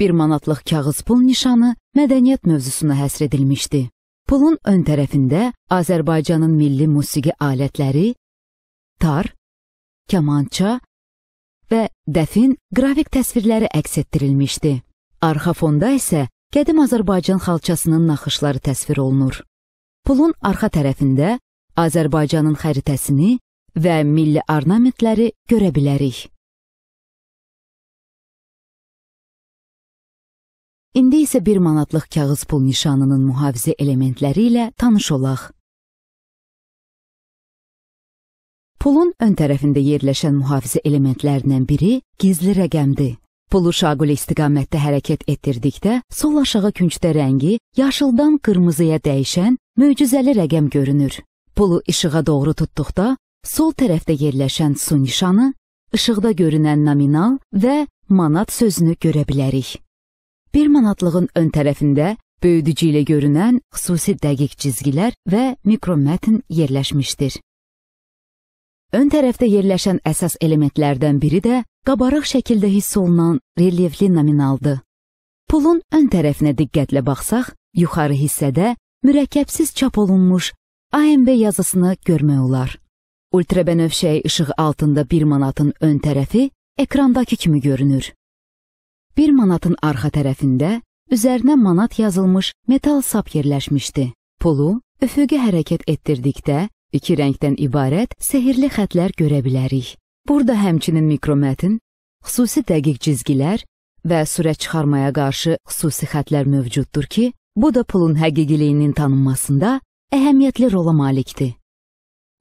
1 manatlıq kağız pul nişanı mədəniyyət mövzusuna həsr edilmişdi. Pulun ön tərəfində Azərbaycanın milli musiqi alətləri, tar, kamança və dəfin qrafik təsvirləri əks etdirilmişdi. Arxa fonda isə qədim Azərbaycan xalçasının naxışları təsvir olunur. Pulun arxa tərəfində Azərbaycanın xəritəsini və milli ornamentləri görə bilərik. İndi isə 1 manatlıq kağız pul nişanının mühafizə elementləri ilə tanış olaq. Pulun ön tərəfində yerləşən mühafizə elementlərindən biri gizli rəqəmdir. Pulu şaquli istiqamətdə hərəkət etdirdikdə sol aşağı küncdə rəngi yaşıldan qırmızıya dəyişən möcüzəli rəqəm görünür. Pulu işığa doğru tutduqda sol tərəfdə yerləşən su nişanı, işıqda görünən nominal və manat sözünü görə bilərik. 1 manatlığın ön tərəfində böyüdücü ilə görünən xüsusi dəqiq cizgilər və mikromətn yerləşmişdir. Ön tərəfdə yerləşən əsas elementlərdən biri də qabarıq şəkildə hiss olunan relyefli nominaldır. Pulun ön tərəfinə diqqətlə baxsaq, yuxarı hissədə mürəkkəbsiz çap olunmuş AMB yazısını görmək olar. Ultrabənövşəyi işıq altında 1 manatın ön tərəfi ekrandakı kimi görünür. 1 manatın arxa tərəfində üzərinə manat yazılmış metal sap yerləşmişdi. Pulu üfüqi hərəkət etdirdikdə iki rəngdən ibarət sehirli xətlər görə bilərik. Burada həmçinin mikromətin, xüsusi dəqiq cizgilər və sürət çıxarmaya qarşı xüsusi xətlər mövcuddur ki, bu da pulun həqiqiliyinin tanınmasında əhəmiyyətli rola malikdir.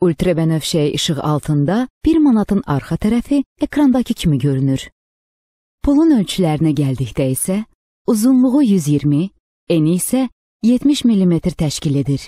Ultrabənövşəyə işıq altında 1 manatın arxa tərəfi ekrandakı kimi görünür. Polun ölçülərinə gəldikdə isə uzunluğu 120, eni isə 70 mm təşkil edir.